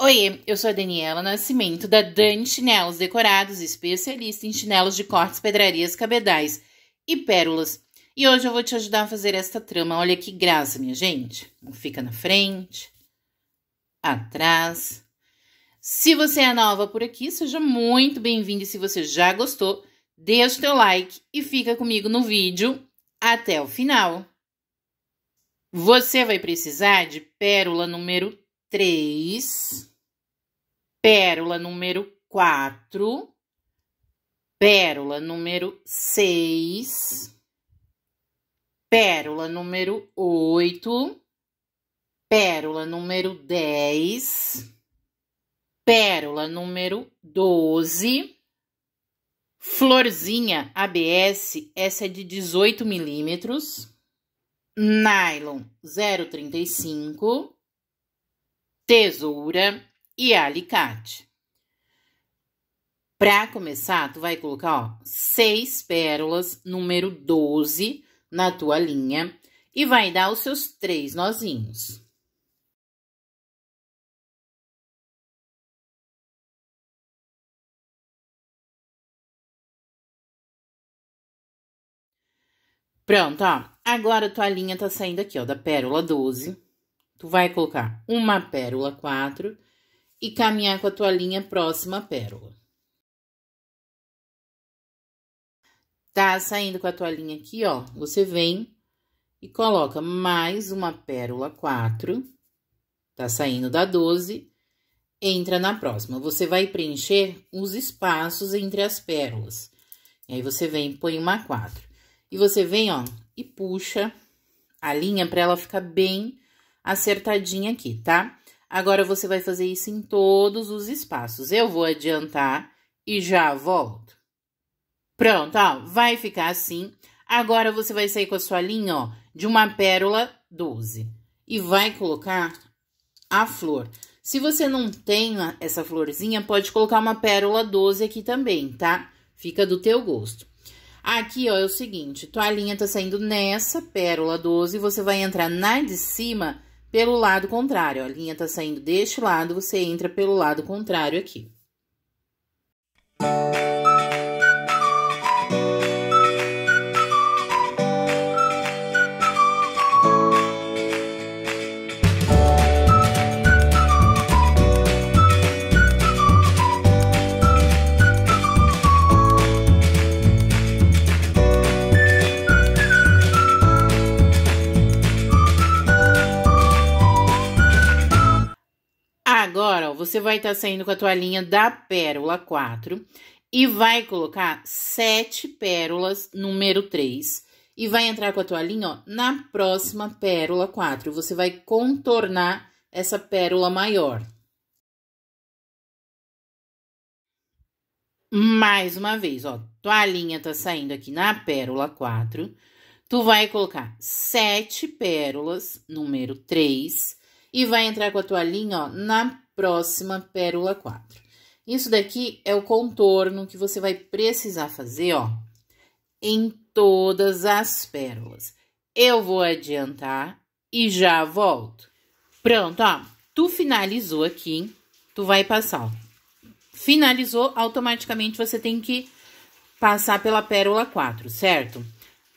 Oi, eu sou a Daniela Nascimento, da Dani Chinelos Decorados, especialista em chinelos de cortes, pedrarias, cabedais e pérolas. E hoje eu vou te ajudar a fazer esta trama. Olha que graça, minha gente. Fica na frente, atrás. Se você é nova por aqui, seja muito bem-vindo. E se você já gostou, deixa o teu like e fica comigo no vídeo até o final. Você vai precisar de pérola número três, pérola número quatro, pérola número seis, pérola número oito, pérola número dez, pérola número doze. Florzinha ABS, essa é de dezoito milímetros. Nylon zero trinta e cinco tesoura e alicate. Para começar, tu vai colocar, ó, seis pérolas, número 12, na tua linha e vai dar os seus três nozinhos. Pronto, ó. Agora, a tua linha tá saindo aqui, ó, da pérola 12. Tu vai colocar uma pérola 4 e caminhar com a tua linha próxima à pérola. Tá saindo com a tua linha aqui, ó, você vem e coloca mais uma pérola 4, tá saindo da 12, entra na próxima. Você vai preencher os espaços entre as pérolas. E aí, você vem põe uma 4. E você vem, ó, e puxa a linha para ela ficar bem acertadinha aqui, tá? Agora, você vai fazer isso em todos os espaços. Eu vou adiantar e já volto. Pronto, ó, vai ficar assim. Agora, você vai sair com a sua linha, ó, de uma pérola 12. E vai colocar a flor. Se você não tem essa florzinha, pode colocar uma pérola 12 aqui também, tá? Fica do teu gosto. Aqui, ó, é o seguinte, tua linha tá saindo nessa pérola 12, você vai entrar na de cima pelo lado contrário. A linha tá saindo deste lado, você entra pelo lado contrário aqui. agora, ó, você vai estar tá saindo com a tua linha da pérola 4 e vai colocar sete pérolas número 3 e vai entrar com a toalhinha, ó, na próxima pérola 4. Você vai contornar essa pérola maior. Mais uma vez, ó, linha tá saindo aqui na pérola 4. Tu vai colocar sete pérolas, número 3, e vai entrar com a toalhinha, ó, na próxima pérola 4. Isso daqui é o contorno que você vai precisar fazer, ó, em todas as pérolas. Eu vou adiantar e já volto. Pronto, ó, tu finalizou aqui, tu vai passar, ó. Finalizou, automaticamente você tem que passar pela pérola 4, certo?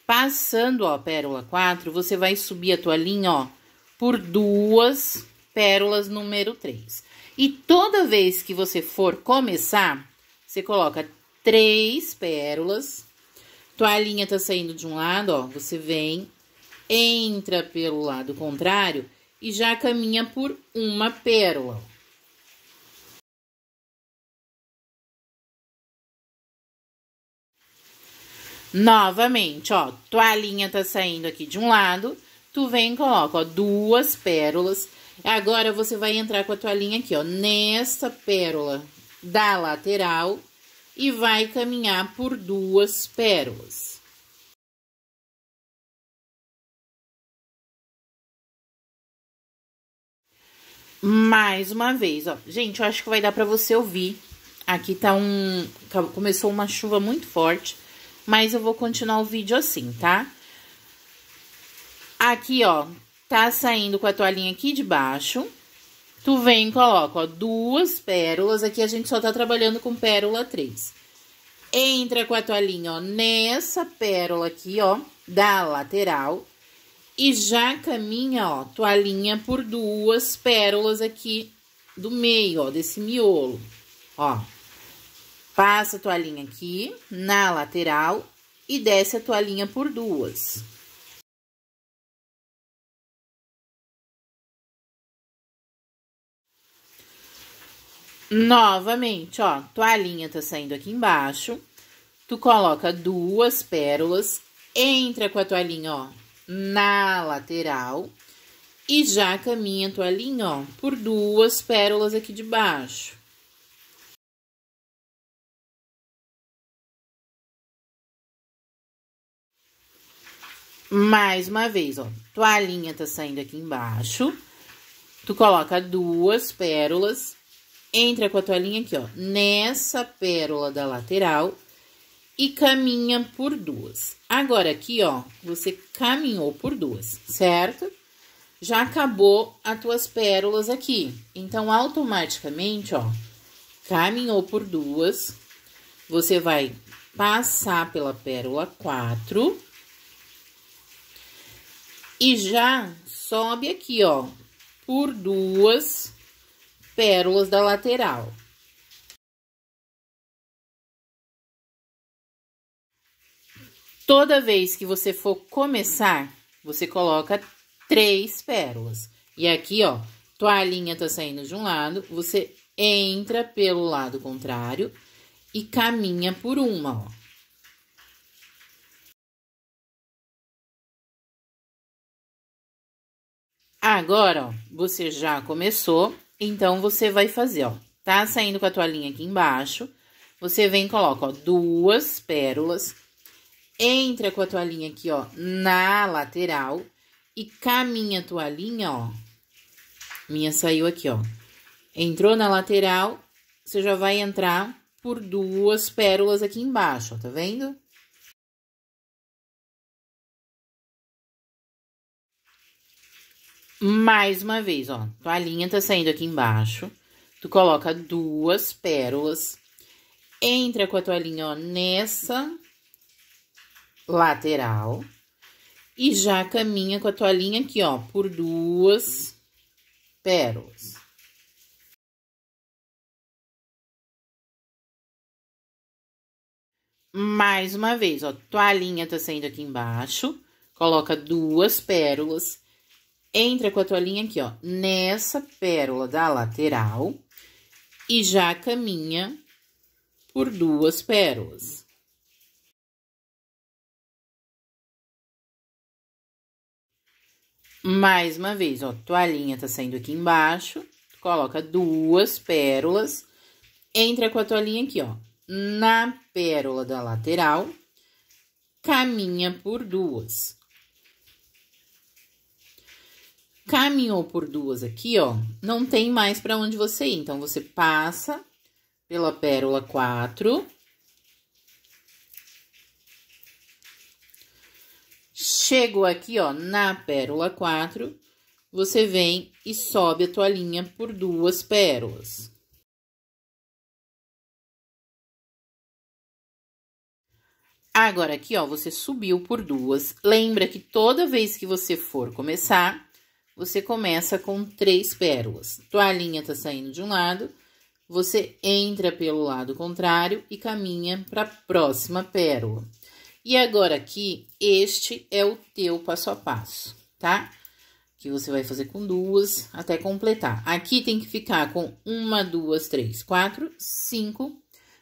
Passando, ó, pérola 4, você vai subir a tua linha, ó, por duas pérolas número 3. E toda vez que você for começar, você coloca três pérolas. Toalhinha tá saindo de um lado, ó. Você vem, entra pelo lado contrário e já caminha por uma pérola. Novamente, ó, toalhinha tá saindo aqui de um lado, tu vem e coloca, ó, duas pérolas Agora, você vai entrar com a toalhinha aqui, ó, nessa pérola da lateral e vai caminhar por duas pérolas. Mais uma vez, ó. Gente, eu acho que vai dar pra você ouvir. Aqui tá um... Começou uma chuva muito forte, mas eu vou continuar o vídeo assim, tá? Aqui, ó, Tá saindo com a toalhinha aqui de baixo. Tu vem e coloca, ó, duas pérolas. Aqui a gente só tá trabalhando com pérola 3. Entra com a toalhinha, ó, nessa pérola aqui, ó, da lateral. E já caminha, ó, toalhinha por duas pérolas aqui do meio, ó, desse miolo. Ó, passa a toalhinha aqui na lateral e desce a toalhinha por duas. Novamente, ó, toalhinha tá saindo aqui embaixo. Tu coloca duas pérolas, entra com a toalhinha, ó, na lateral. E já caminha a toalhinha, ó, por duas pérolas aqui de baixo. Mais uma vez, ó, toalhinha tá saindo aqui embaixo. Tu coloca duas pérolas, entra com a toalhinha aqui, ó, nessa pérola da lateral e caminha por duas. Agora, aqui, ó, você caminhou por duas, certo? Já acabou as tuas pérolas aqui. Então, automaticamente, ó, caminhou por duas, você vai passar pela pérola quatro e já sobe aqui, ó, por duas pérolas da lateral. Toda vez que você for começar, você coloca três pérolas. E aqui, ó, tua linha tá saindo de um lado, você entra pelo lado contrário e caminha por uma, ó. Agora, ó, você já começou então, você vai fazer, ó. Tá saindo com a toalhinha aqui embaixo. Você vem e coloca, ó, duas pérolas. Entra com a toalhinha aqui, ó, na lateral. E caminha a toalhinha, ó. Minha saiu aqui, ó. Entrou na lateral, você já vai entrar por duas pérolas aqui embaixo, ó, tá vendo? mais uma vez, ó. Tua linha tá saindo aqui embaixo. Tu coloca duas pérolas. Entra com a tua linha, ó, nessa lateral. E já caminha com a tua linha aqui, ó, por duas pérolas. Mais uma vez, ó, tua linha tá saindo aqui embaixo. Coloca duas pérolas entra com a toalhinha aqui, ó, nessa pérola da lateral e já caminha por duas pérolas. Mais uma vez, ó, toalhinha tá saindo aqui embaixo, coloca duas pérolas, entra com a toalhinha aqui, ó, na pérola da lateral, caminha por duas. Caminhou por duas aqui, ó, não tem mais para onde você ir. Então, você passa pela pérola 4. Chegou aqui, ó, na pérola 4, você vem e sobe a toalhinha por duas pérolas. Agora aqui, ó, você subiu por duas. Lembra que toda vez que você for começar, você começa com três pérolas. Tua linha tá saindo de um lado, você entra pelo lado contrário e caminha para a próxima pérola. E agora aqui, este é o teu passo a passo, tá? Que você vai fazer com duas até completar. Aqui tem que ficar com uma, duas, três, quatro, cinco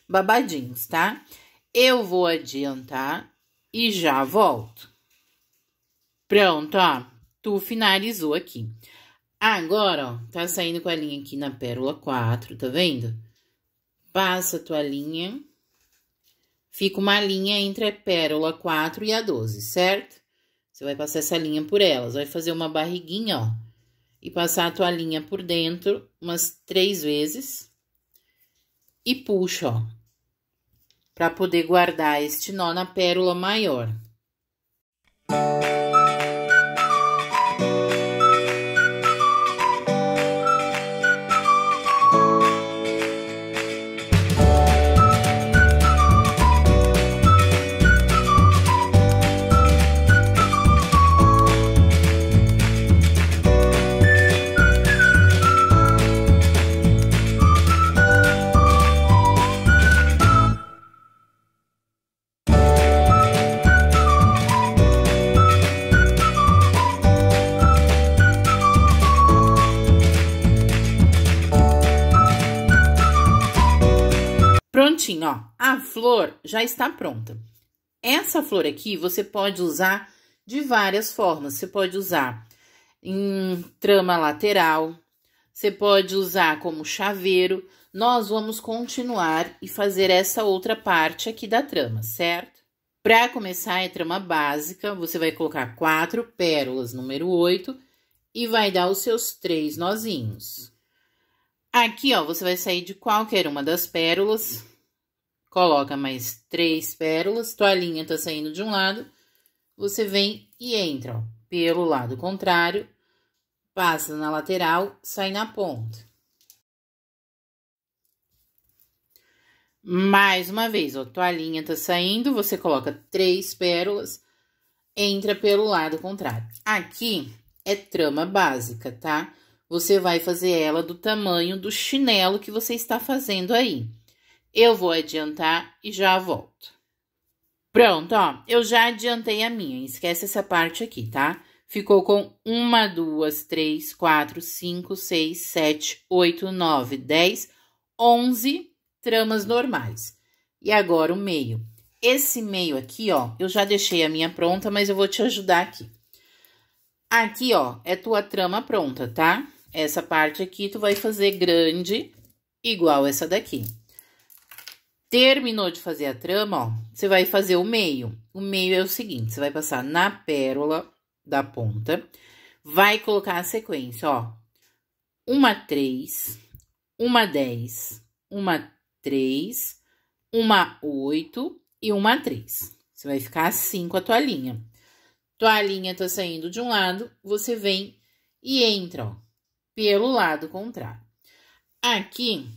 babadinhos, tá? Eu vou adiantar e já volto. Pronto, ó. Tu finalizou aqui. Agora, ó, tá saindo com a linha aqui na pérola 4, tá vendo? Passa a tua linha. Fica uma linha entre a pérola 4 e a 12, certo? Você vai passar essa linha por elas. Vai fazer uma barriguinha, ó. E passar a tua linha por dentro umas três vezes. E puxa, ó. Pra poder guardar este nó na pérola maior. Música prontinho, ó. A flor já está pronta. Essa flor aqui você pode usar de várias formas. Você pode usar em trama lateral, você pode usar como chaveiro. Nós vamos continuar e fazer essa outra parte aqui da trama, certo? Para começar a é trama básica, você vai colocar quatro pérolas número 8 e vai dar os seus três nozinhos. Aqui, ó, você vai sair de qualquer uma das pérolas, coloca mais três pérolas, toalhinha tá saindo de um lado, você vem e entra, ó, pelo lado contrário, passa na lateral, sai na ponta. Mais uma vez, ó, toalhinha tá saindo, você coloca três pérolas, entra pelo lado contrário. Aqui é trama básica, tá? Você vai fazer ela do tamanho do chinelo que você está fazendo aí. Eu vou adiantar e já volto. Pronto, ó, eu já adiantei a minha, esquece essa parte aqui, tá? Ficou com uma, duas, três, quatro, cinco, seis, sete, oito, nove, dez, onze tramas normais. E agora o meio. Esse meio aqui, ó, eu já deixei a minha pronta, mas eu vou te ajudar aqui. Aqui, ó, é tua trama pronta, tá? Essa parte aqui tu vai fazer grande igual essa daqui. Terminou de fazer a trama, ó, você vai fazer o meio. O meio é o seguinte, você vai passar na pérola da ponta, vai colocar a sequência, ó. Uma 3, uma 10, uma 3, uma 8 e uma 3. Você vai ficar assim com a tua linha. Tua linha tá saindo de um lado, você vem e entra, ó, pelo lado contrário. Aqui,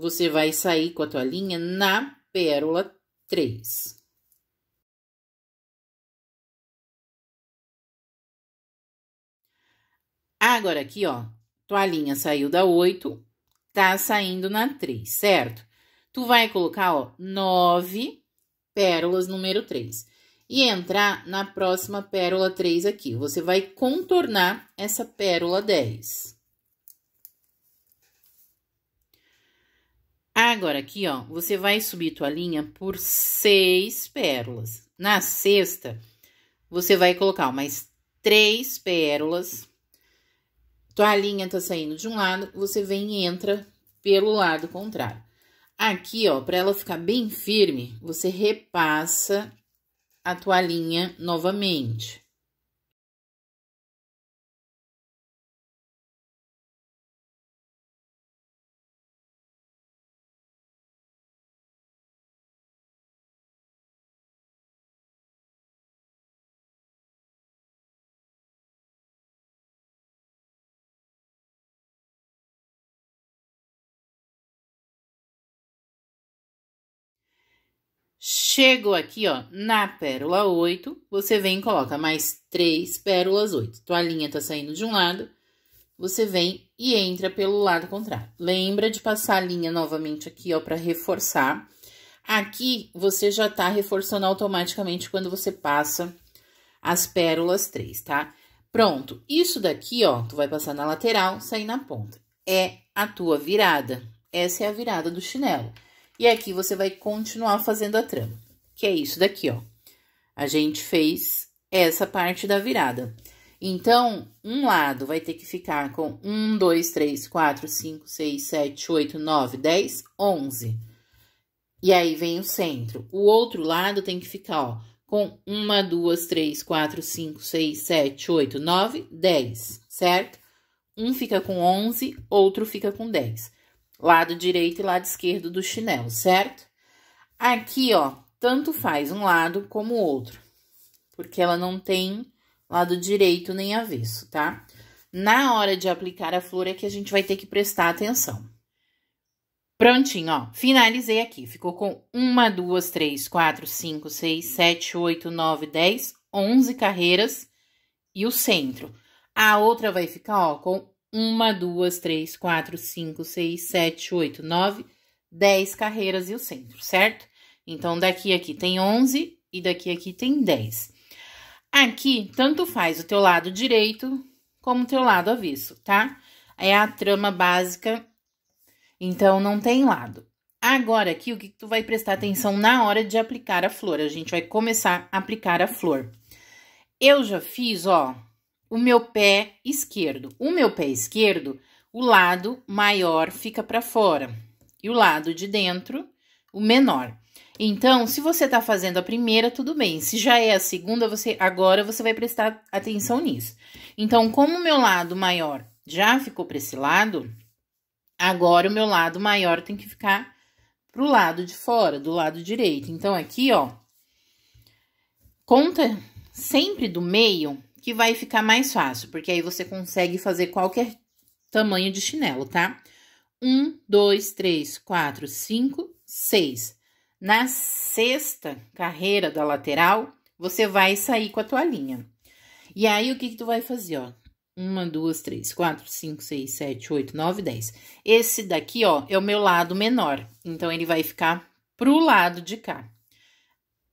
você vai sair com a tua linha na pérola 3. Agora aqui, ó, tua linha saiu da 8, tá saindo na 3, certo? Tu vai colocar, ó, 9 pérolas número 3 e entrar na próxima pérola 3 aqui. Você vai contornar essa pérola 10. Agora, aqui, ó, você vai subir tua linha por seis pérolas. Na sexta, você vai colocar mais três pérolas. Tua linha tá saindo de um lado, você vem e entra pelo lado contrário. Aqui, ó, para ela ficar bem firme, você repassa a tua linha novamente. Chegou aqui, ó, na pérola 8, você vem e coloca mais três pérolas 8. Tua linha tá saindo de um lado, você vem e entra pelo lado contrário. Lembra de passar a linha novamente aqui, ó, para reforçar. Aqui, você já tá reforçando automaticamente quando você passa as pérolas 3, tá? Pronto, isso daqui, ó, tu vai passar na lateral, sair na ponta. É a tua virada. Essa é a virada do chinelo. E aqui você vai continuar fazendo a trama que é isso daqui, ó. A gente fez essa parte da virada. Então, um lado vai ter que ficar com 1, 2, 3, 4, 5, 6, 7, 8, 9, 10, 11. E aí vem o centro. O outro lado tem que ficar, ó, com 1, 2, 3, 4, 5, 6, 7, 8, 9, 10, certo? Um fica com 11, outro fica com 10. Lado direito e lado esquerdo do chinelo, certo? Aqui, ó, tanto faz um lado como o outro, porque ela não tem lado direito nem avesso, tá? Na hora de aplicar a flor é que a gente vai ter que prestar atenção. Prontinho, ó. Finalizei aqui. Ficou com uma, duas, três, quatro, cinco, seis, sete, oito, nove, dez, onze carreiras e o centro. A outra vai ficar, ó, com uma, duas, três, quatro, cinco, seis, sete, oito, nove, dez carreiras e o centro, certo? Então, daqui aqui tem 11 e daqui aqui tem 10. Aqui, tanto faz o teu lado direito como o teu lado avesso, tá? É a trama básica, então não tem lado. Agora aqui, o que, tu vai prestar atenção na hora de aplicar a flor? A gente vai começar a aplicar a flor. Eu já fiz, ó, o meu pé esquerdo. O meu pé esquerdo, o lado maior fica para fora e o lado de dentro, o menor. Então, se você está fazendo a primeira, tudo bem. Se já é a segunda, você agora você vai prestar atenção nisso. Então, como o meu lado maior já ficou para esse lado, agora o meu lado maior tem que ficar pro lado de fora, do lado direito. Então, aqui, ó, conta sempre do meio que vai ficar mais fácil, porque aí você consegue fazer qualquer tamanho de chinelo, tá? Um, dois, três, quatro, cinco, seis. Na sexta carreira da lateral, você vai sair com a tua linha. E aí, o que, que tu vai fazer, ó? Uma, duas, três, quatro, cinco, seis, sete, oito, nove, dez. Esse daqui, ó, é o meu lado menor. Então, ele vai ficar pro lado de cá.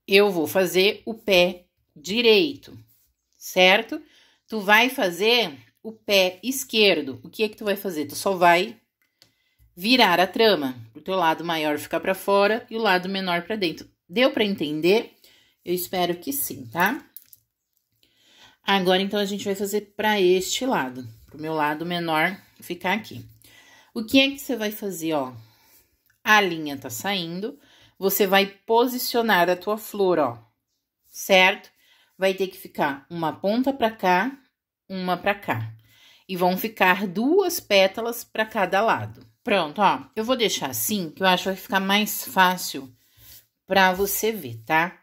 Eu vou fazer o pé direito, certo? Tu vai fazer o pé esquerdo. O que é que tu vai fazer? Tu só vai virar a trama. O teu lado maior ficar para fora e o lado menor para dentro. Deu para entender? Eu espero que sim, tá? Agora, então, a gente vai fazer para este lado, pro meu lado menor ficar aqui. O que é que você vai fazer, ó? A linha tá saindo, você vai posicionar a tua flor, ó, certo? Vai ter que ficar uma ponta para cá, uma para cá. E vão ficar duas pétalas para cada lado. Pronto, ó. Eu vou deixar assim, que eu acho que vai ficar mais fácil pra você ver, tá?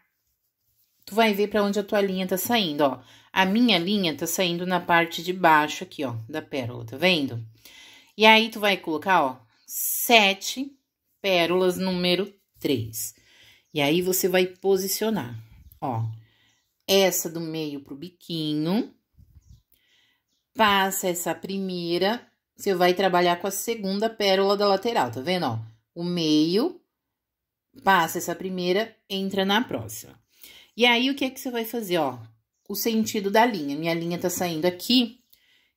Tu vai ver pra onde a tua linha tá saindo, ó. A minha linha tá saindo na parte de baixo aqui, ó, da pérola, tá vendo? E aí, tu vai colocar, ó, sete pérolas número três. E aí, você vai posicionar, ó, essa do meio pro biquinho, passa essa primeira você vai trabalhar com a segunda pérola da lateral, tá vendo? Ó, o meio, passa essa primeira, entra na próxima. E aí, o que é que você vai fazer, ó? O sentido da linha. Minha linha tá saindo aqui,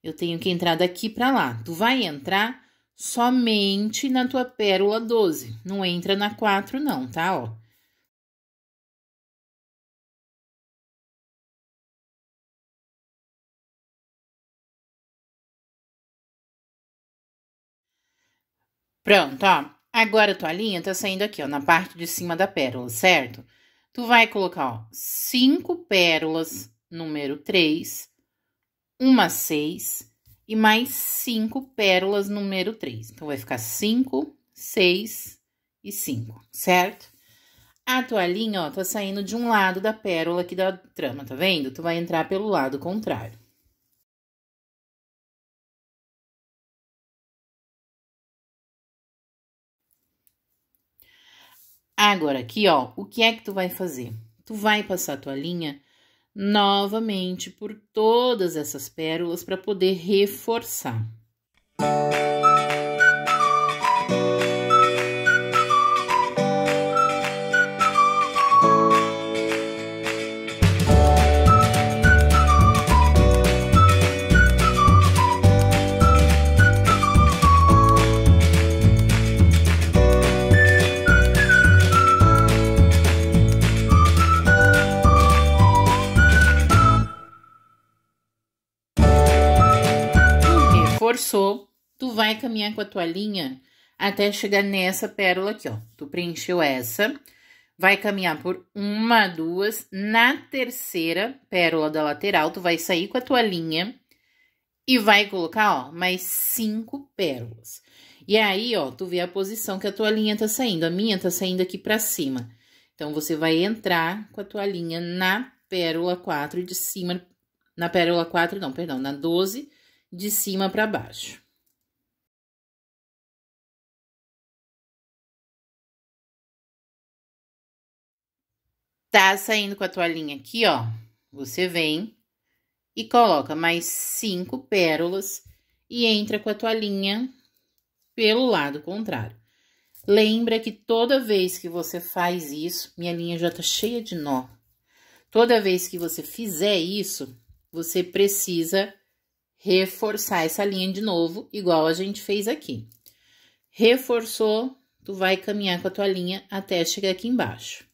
eu tenho que entrar daqui pra lá. Tu vai entrar somente na tua pérola 12, não entra na 4 não, tá, ó? Pronto, ó. Agora a tua linha tá saindo aqui, ó, na parte de cima da pérola, certo? Tu vai colocar, ó, cinco pérolas, número 3, uma 6 e mais cinco pérolas, número 3. Então, vai ficar cinco, seis e cinco, certo? A tua linha, ó, tá saindo de um lado da pérola aqui da trama, tá vendo? Tu vai entrar pelo lado contrário. Agora aqui, ó, o que é que tu vai fazer? Tu vai passar tua linha novamente por todas essas pérolas para poder reforçar. forçou, tu vai caminhar com a tua linha até chegar nessa pérola aqui, ó. Tu preencheu essa, vai caminhar por uma, duas, na terceira pérola da lateral, tu vai sair com a tua linha e vai colocar, ó, mais cinco pérolas. E aí, ó, tu vê a posição que a tua linha tá saindo, a minha tá saindo aqui pra cima. Então, você vai entrar com a tua linha na pérola 4 de cima, na pérola 4, não, perdão, na 12 de cima para baixo. Tá saindo com a toalhinha aqui, ó. Você vem e coloca mais cinco pérolas e entra com a toalhinha pelo lado contrário. Lembra que toda vez que você faz isso, minha linha já tá cheia de nó. Toda vez que você fizer isso, você precisa reforçar essa linha de novo, igual a gente fez aqui. Reforçou, tu vai caminhar com a tua linha até chegar aqui embaixo.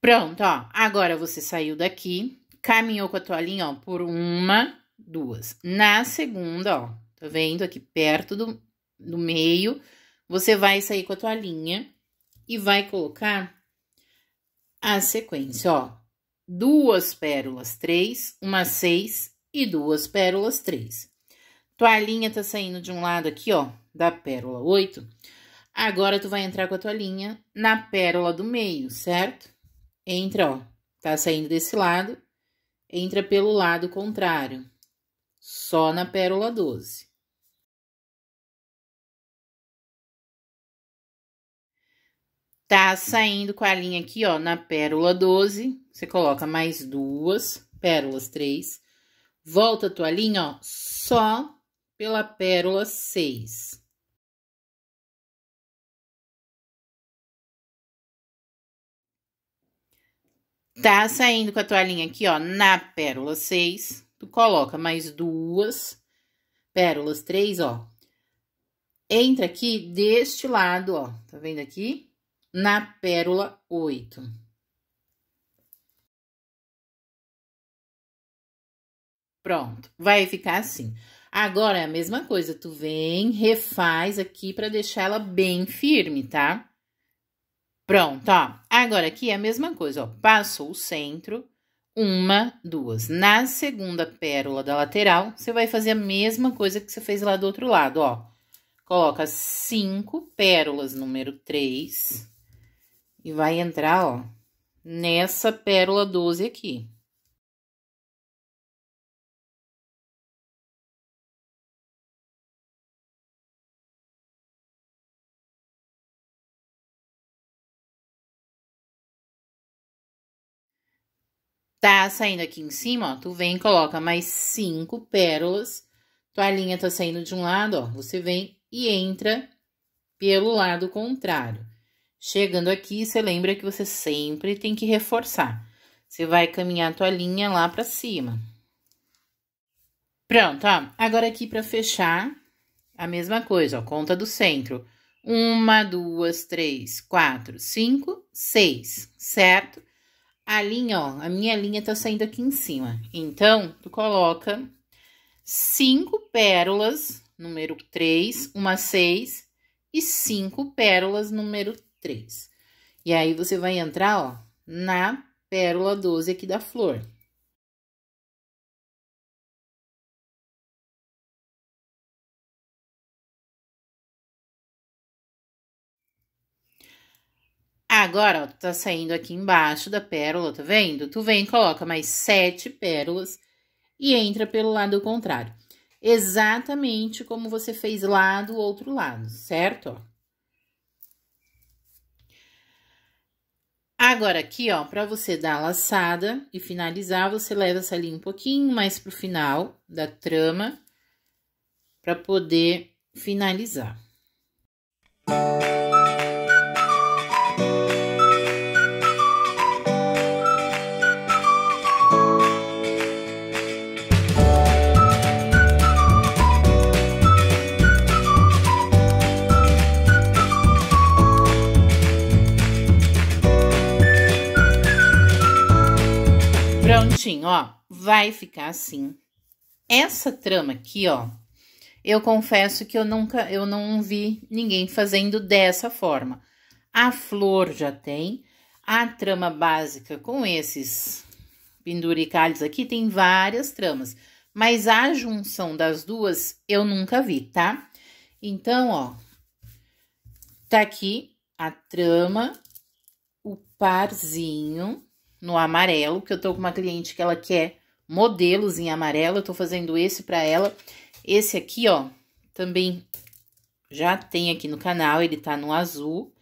Pronto, ó. Agora você saiu daqui, caminhou com a tua linha, ó, por uma, duas. Na segunda, ó, tá vendo aqui perto do, do meio, você vai sair com a tua linha e vai colocar a sequência, ó. Duas pérolas, três, uma seis e duas pérolas 3. Toalhinha tá saindo de um lado aqui, ó, da pérola 8. Agora, tu vai entrar com a toalhinha na pérola do meio, certo? Entra, ó, tá saindo desse lado, entra pelo lado contrário, só na pérola 12. Tá saindo com a linha aqui, ó, na pérola 12, você coloca mais duas, pérolas três Volta a toalhinha, ó, só pela pérola 6. Tá saindo com a toalhinha aqui, ó, na pérola 6. Tu coloca mais duas pérolas, 3, ó. Entra aqui deste lado, ó. Tá vendo aqui? Na pérola 8. Pronto, vai ficar assim. Agora é a mesma coisa, tu vem, refaz aqui para deixar ela bem firme, tá? Pronto, ó. Agora aqui é a mesma coisa, ó. Passou o centro, uma, duas. Na segunda pérola da lateral, você vai fazer a mesma coisa que você fez lá do outro lado, ó. Coloca cinco pérolas número três e vai entrar, ó, nessa pérola 12 aqui. Tá saindo aqui em cima, ó, tu vem e coloca mais cinco pérolas. Tua linha tá saindo de um lado, ó, você vem e entra pelo lado contrário. Chegando aqui, você lembra que você sempre tem que reforçar. Você vai caminhar tua linha lá pra cima. Pronto, ó. Agora aqui pra fechar, a mesma coisa, ó, conta do centro. Uma, duas, três, quatro, cinco, seis, certo? a linha, ó, a minha linha tá saindo aqui em cima. Então, tu coloca cinco pérolas, número 3, uma 6, e cinco pérolas, número 3. E aí, você vai entrar, ó, na pérola 12 aqui da flor. Agora, ó, tá saindo aqui embaixo da pérola, tá vendo? Tu vem, coloca mais sete pérolas e entra pelo lado contrário. Exatamente como você fez lá do outro lado, certo? Ó. Agora aqui, ó, para você dar a laçada e finalizar, você leva essa linha um pouquinho mais pro final da trama para poder finalizar. Música assim, ó. Vai ficar assim. Essa trama aqui, ó, eu confesso que eu nunca, eu não vi ninguém fazendo dessa forma. A flor já tem, a trama básica com esses penduricalhos aqui tem várias tramas, mas a junção das duas eu nunca vi, tá? Então, ó, tá aqui a trama, o parzinho, no amarelo, que eu tô com uma cliente que ela quer modelos em amarelo, eu tô fazendo esse pra ela. Esse aqui, ó, também já tem aqui no canal, ele tá no azul.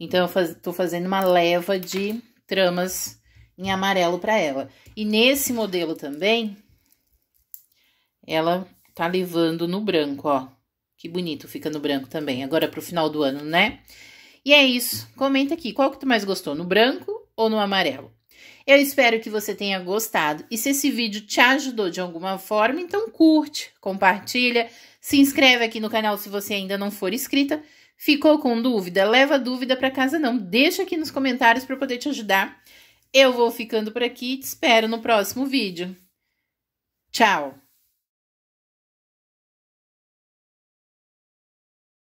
Então, eu faz, tô fazendo uma leva de tramas em amarelo pra ela. E nesse modelo também, ela tá levando no branco, ó. Que bonito, fica no branco também. Agora pro final do ano, né? E é isso. Comenta aqui, qual que tu mais gostou, no branco ou no amarelo? Eu espero que você tenha gostado e se esse vídeo te ajudou de alguma forma, então curte, compartilha, se inscreve aqui no canal se você ainda não for inscrita. Ficou com dúvida? Leva dúvida para casa não, deixa aqui nos comentários para poder te ajudar. Eu vou ficando por aqui e te espero no próximo vídeo. Tchau!